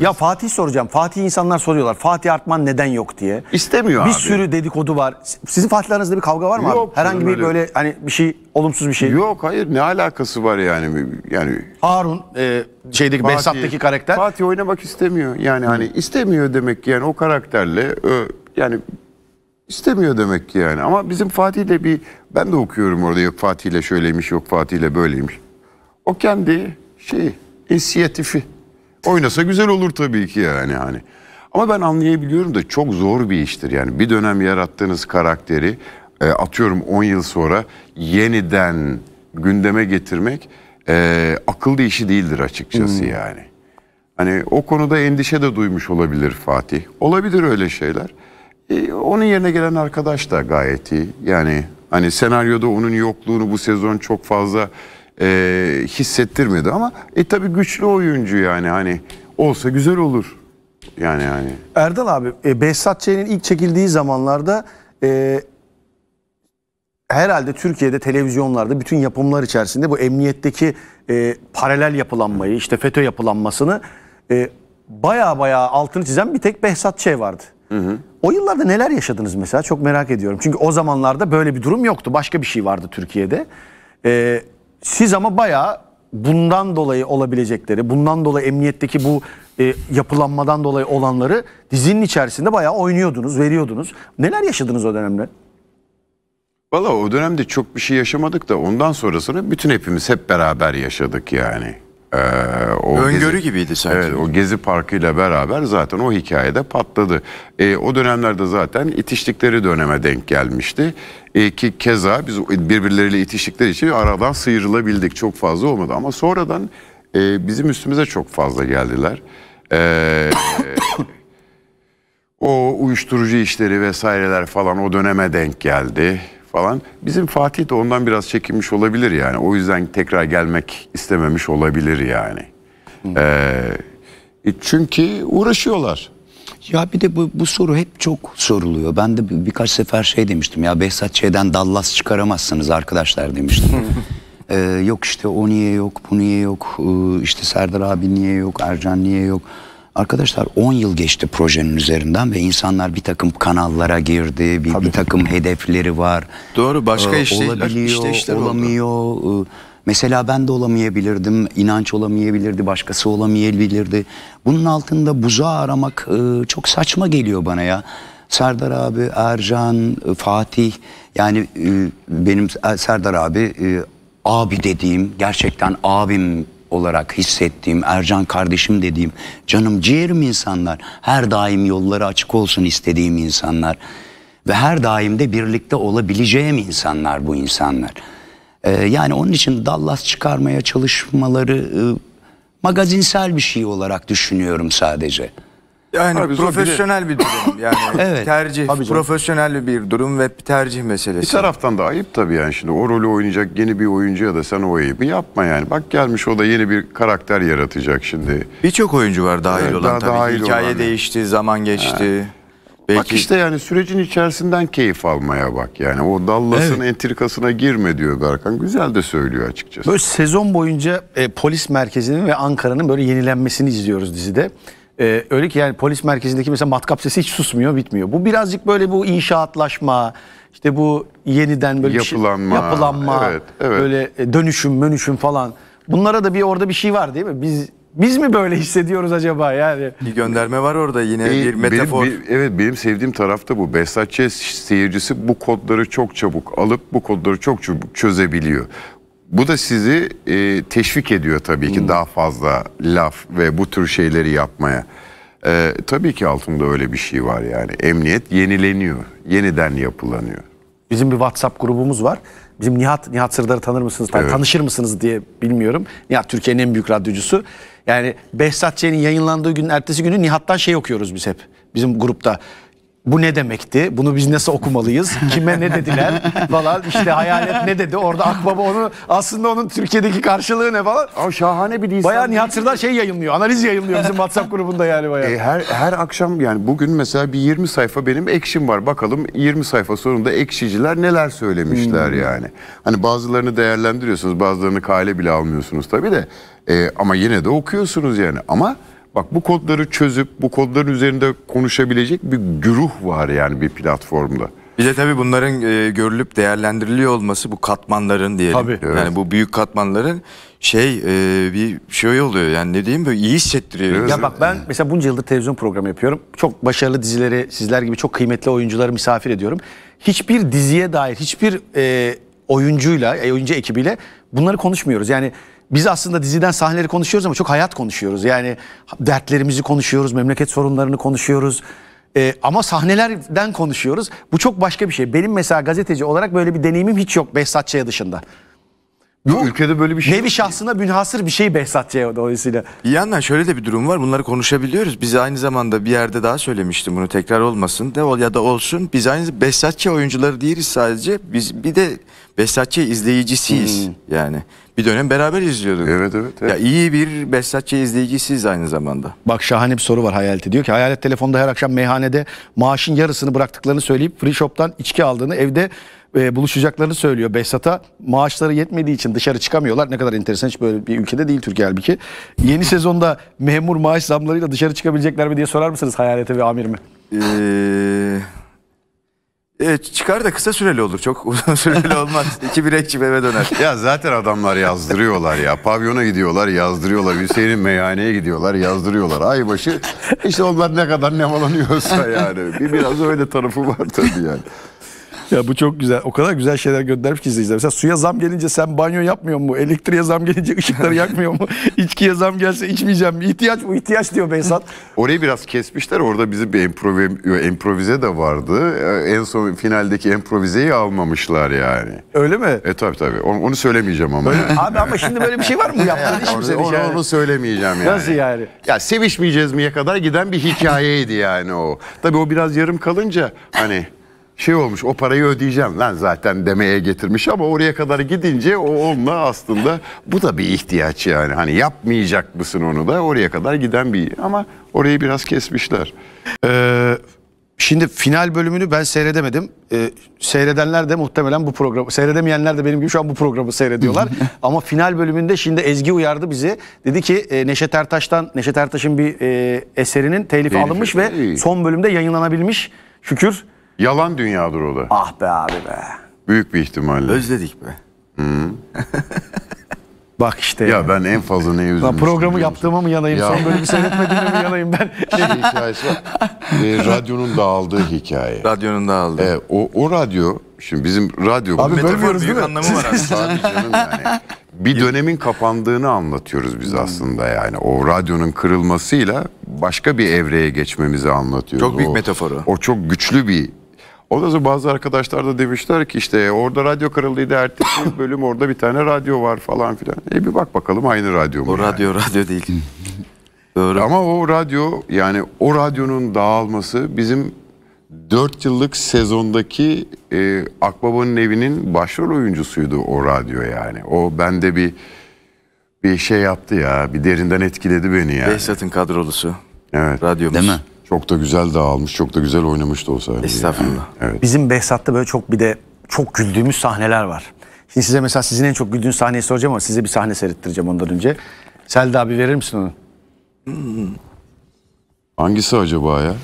Ya Fatih soracağım. Fatih insanlar soruyorlar. Fatih Artman neden yok diye. İstemiyor bir abi. Bir sürü dedikodu var. Sizin Fatih bir kavga var mı Yok, abi? Herhangi bir böyle hani bir şey olumsuz bir şey. Yok hayır ne alakası var yani yani Harun e, şeydeki Fatih- Behzat'taki karakter. Fatih oynamak istemiyor. Yani hani istemiyor demek ki yani o karakterle ö, yani istemiyor demek ki yani. Ama bizim Fatih'le bir ben de okuyorum orada yok Fatih'le şöyleymiş yok Fatih'le böyleymiş. O kendi şeyi inisiyatifi. Oynasa güzel olur tabii ki yani hani. Ama ben anlayabiliyorum da çok zor bir iştir. Yani bir dönem yarattığınız karakteri e, atıyorum 10 yıl sonra yeniden gündeme getirmek e, akıllı işi değildir açıkçası hmm. yani. Hani o konuda endişe de duymuş olabilir Fatih. Olabilir öyle şeyler. E, onun yerine gelen arkadaş da gayet iyi. Yani hani senaryoda onun yokluğunu bu sezon çok fazla e, hissettirmedi ama e tabii güçlü oyuncu yani hani olsa güzel olur. Yani yani. Erdal abi e, Behzat Ç'nin ilk çekildiği zamanlarda e, herhalde Türkiye'de televizyonlarda bütün yapımlar içerisinde bu emniyetteki e, paralel yapılanmayı işte FETÖ yapılanmasını e, baya baya altını çizen bir tek Behzat Ç vardı. Hı hı. O yıllarda neler yaşadınız mesela çok merak ediyorum. Çünkü o zamanlarda böyle bir durum yoktu. Başka bir şey vardı Türkiye'de. Ee, siz ama bayağı bundan dolayı olabilecekleri, bundan dolayı emniyetteki bu e, yapılanmadan dolayı olanları dizinin içerisinde bayağı oynuyordunuz, veriyordunuz. Neler yaşadınız o dönemde? Valla o dönemde çok bir şey yaşamadık da ondan sonrasını bütün hepimiz hep beraber yaşadık yani. Ee, o Öngörü gezi, gibiydi sanki. Evet, o Gezi Parkı ile beraber zaten o hikayede patladı. Ee, o dönemlerde zaten itiştikleri döneme denk gelmişti. Ee, ki keza biz birbirleriyle itiştikleri için aradan sıyrılabildik. Çok fazla olmadı ama sonradan e, bizim üstümüze çok fazla geldiler. Ee, o uyuşturucu işleri vesaireler falan o döneme denk geldi falan. Bizim Fatih de ondan biraz çekinmiş olabilir yani. O yüzden tekrar gelmek istememiş olabilir yani. Ee, e, çünkü uğraşıyorlar. Ya bir de bu, bu soru hep çok soruluyor. Ben de birkaç sefer şey demiştim ya Behzat Ç'den Dallas çıkaramazsınız arkadaşlar demiştim. ee, yok işte o niye yok, bu niye yok, ee, işte Serdar abi niye yok, Ercan niye yok. Arkadaşlar 10 yıl geçti projenin üzerinden ve insanlar bir takım kanallara girdi, bir, bir takım hedefleri var. Doğru başka ee, işler, olabiliyor, işte işler olamıyor. Oldu. E, mesela ben de olamayabilirdim, inanç olamayabilirdi, başkası olamayabilirdi. Bunun altında buza aramak e, çok saçma geliyor bana ya. Serdar abi, Ercan, e, Fatih yani benim Serdar abi abi dediğim gerçekten abim olarak hissettiğim, Ercan kardeşim dediğim, canım ciğerim insanlar, her daim yolları açık olsun istediğim insanlar ve her daim de birlikte olabileceğim insanlar bu insanlar. Ee, yani onun için Dallas çıkarmaya çalışmaları e, magazinsel bir şey olarak düşünüyorum sadece. Yani Abi profesyonel bir durum yani Evet. tercih Tabii profesyonel bir durum ve bir tercih meselesi. Bir taraftan da ayıp tabii yani şimdi o rolü oynayacak yeni bir oyuncuya da sen o ayıbı yapma yani. Bak gelmiş o da yeni bir karakter yaratacak şimdi. Birçok oyuncu var dahil Evet, olan daha tabii. dahil Hikaye olan. değişti, zaman geçti. Belki Bak işte yani sürecin içerisinden keyif almaya bak yani. O Dallas'ın entrikasına girme diyor Berkan. Güzel de söylüyor açıkçası. Böyle sezon boyunca e, polis merkezinin ve Ankara'nın böyle yenilenmesini izliyoruz dizide. Ee, öyle ki yani polis merkezindeki mesela matkap sesi hiç susmuyor bitmiyor. Bu birazcık böyle bu inşaatlaşma işte bu yeniden böyle şey- yapılanma, şey, yapılanma evet, evet. böyle e, dönüşüm dönüşüm falan. Bunlara da bir orada bir şey var değil mi? Biz biz mi böyle hissediyoruz acaba yani? Bir gönderme var orada yine e, bir metafor. Benim, bir, evet benim sevdiğim taraf da bu. Besatçı seyircisi bu kodları çok çabuk alıp bu kodları çok çabuk çözebiliyor. Bu da sizi e, teşvik ediyor tabii ki hmm. daha fazla laf ve bu tür şeyleri yapmaya. E, tabii ki altında öyle bir şey var yani. Emniyet yenileniyor, yeniden yapılanıyor. Bizim bir WhatsApp grubumuz var. Bizim Nihat, Nihat Sırdar'ı tanır mısınız? Evet. Tanışır mısınız diye bilmiyorum. Nihat Türkiye'nin en büyük radyocusu. Yani Behzat Ç'nin yayınlandığı günün ertesi günü Nihat'tan şey okuyoruz biz hep. Bizim grupta bu ne demekti? Bunu biz nasıl okumalıyız? Kime ne dediler? falan işte hayalet ne dedi? Orada Akbaba onu aslında onun Türkiye'deki karşılığı ne falan. Ama şahane bir lisan. Bayağı Nihat Sırdar şey yayınlıyor. Analiz yayınlıyor bizim WhatsApp grubunda yani bayağı. E, her, her akşam yani bugün mesela bir 20 sayfa benim ekşim var. Bakalım 20 sayfa sonunda ekşiciler neler söylemişler hmm. yani. Hani bazılarını değerlendiriyorsunuz. Bazılarını kale bile almıyorsunuz tabii de. E, ama yine de okuyorsunuz yani. Ama Bak bu kodları çözüp bu kodların üzerinde konuşabilecek bir güruh var yani bir platformda. Bir de tabii bunların e, görülüp değerlendiriliyor olması bu katmanların diyelim. Tabii. Yani evet. bu büyük katmanların şey e, bir şey oluyor yani ne diyeyim böyle iyi hissettiriyor. Evet. Ya bak ben mesela bunca yıldır televizyon programı yapıyorum. Çok başarılı dizileri sizler gibi çok kıymetli oyuncuları misafir ediyorum. Hiçbir diziye dair hiçbir e, oyuncuyla, e, oyuncu ekibiyle bunları konuşmuyoruz. Yani biz aslında diziden sahneleri konuşuyoruz ama çok hayat konuşuyoruz. Yani dertlerimizi konuşuyoruz, memleket sorunlarını konuşuyoruz. Ee, ama sahnelerden konuşuyoruz. Bu çok başka bir şey. Benim mesela gazeteci olarak böyle bir deneyimim hiç yok Behzat Ç'ye dışında. Yok, ülkede böyle bir şey Nevi şahsına bünhasır bir şey Behzat Ç. dolayısıyla. Bir yandan şöyle de bir durum var. Bunları konuşabiliyoruz. Biz aynı zamanda bir yerde daha söylemiştim bunu tekrar olmasın de ol ya da olsun. Biz aynı Behzat Ç. oyuncuları değiliz sadece. Biz bir de Behzat Ç. izleyicisiyiz hmm. yani. Bir dönem beraber izliyorduk. Evet evet. evet. Ya iyi bir Behzatçı izleyicisiyiz aynı zamanda. Bak şahane bir soru var Hayalet'e. Diyor ki Hayalet telefonda her akşam meyhanede maaşın yarısını bıraktıklarını söyleyip free shop'tan içki aldığını evde e, buluşacaklarını söylüyor Behzat'a. Maaşları yetmediği için dışarı çıkamıyorlar. Ne kadar enteresan hiç böyle bir ülkede değil Türkiye halbuki. Yeni sezonda memur maaş zamlarıyla dışarı çıkabilecekler mi diye sorar mısınız Hayalete ve Amir mi? Ee, çıkar da kısa süreli olur. Çok uzun süreli olmaz. İki bilekçi eve döner. Ya zaten adamlar yazdırıyorlar ya. Pavyona gidiyorlar yazdırıyorlar. Hüseyin'in meyhaneye gidiyorlar yazdırıyorlar. Aybaşı işte onlar ne kadar nemalanıyorsa yani. Bir, biraz öyle tarafı var tabii yani. Ya bu çok güzel. O kadar güzel şeyler göndermiş ki izleyiciler. Mesela suya zam gelince sen banyo yapmıyor mu? Elektriğe zam gelince ışıkları yakmıyor mu? İçkiye zam gelse içmeyeceğim mi? İhtiyaç bu ihtiyaç diyor Beysat. Orayı biraz kesmişler. Orada bizi bir improvize, improvize de vardı. Ee, en son finaldeki improvizeyi almamışlar yani. Öyle mi? E tabi tabi. Onu, onu söylemeyeceğim ama. Öyle, yani. Abi ama şimdi böyle bir şey var mı? yaptın iş senin? Onu, şey? onu söylemeyeceğim yani. Nasıl yani? Ya sevişmeyeceğiz miye kadar giden bir hikayeydi yani o. Tabii o biraz yarım kalınca hani şey olmuş o parayı ödeyeceğim lan zaten demeye getirmiş ama oraya kadar gidince o onunla aslında bu da bir ihtiyaç yani. Hani yapmayacak mısın onu da oraya kadar giden bir ama orayı biraz kesmişler. Ee, şimdi final bölümünü ben seyredemedim. Ee, seyredenler de muhtemelen bu programı seyredemeyenler de benim gibi şu an bu programı seyrediyorlar. ama final bölümünde şimdi Ezgi uyardı bizi. Dedi ki e, Neşet Ertaş'tan Neşet Ertaş'ın bir e, eserinin telifi, alınmış ve son bölümde yayınlanabilmiş. Şükür Yalan dünyadır o da. Ah be abi be. Büyük bir ihtimalle. Özledik be. Hı. -hı. Bak işte. Ya ben en fazla neye üzülmüştüm. Programı yaptığıma mı yanayım? Ya. Son bölümü seyretmediğime mi yanayım ben? Şey hikayesi E, radyonun dağıldığı hikaye. Radyonun dağıldığı. E, o, o radyo, şimdi bizim radyo. Abi bölmüyoruz değil mi? anlamı var aslında. yani. Bir dönemin kapandığını anlatıyoruz biz hmm. aslında yani. O radyonun kırılmasıyla başka bir evreye geçmemizi anlatıyoruz. Çok büyük o, metaforu. O çok güçlü bir o da bazı arkadaşlar da demişler ki işte orada radyo kırıldıydı ertesi bölüm orada bir tane radyo var falan filan. E bir bak bakalım aynı radyo mu? O yani? radyo radyo değil. Doğru. Ama o radyo yani o radyonun dağılması bizim 4 yıllık sezondaki e, Akbaba'nın evinin başrol oyuncusuydu o radyo yani. O bende bir bir şey yaptı ya bir derinden etkiledi beni yani. Behzat'ın kadrolusu. Evet. Radyomuz. Değil mi? Çok da güzel dağılmış, çok da güzel oynamış da o sahneyi. Estağfurullah. Evet. Bizim Behzat'ta böyle çok bir de çok güldüğümüz sahneler var. Şimdi size mesela sizin en çok güldüğünüz sahneyi soracağım ama size bir sahne seyrettireceğim ondan önce. Selda abi verir misin onu? Hangisi acaba ya?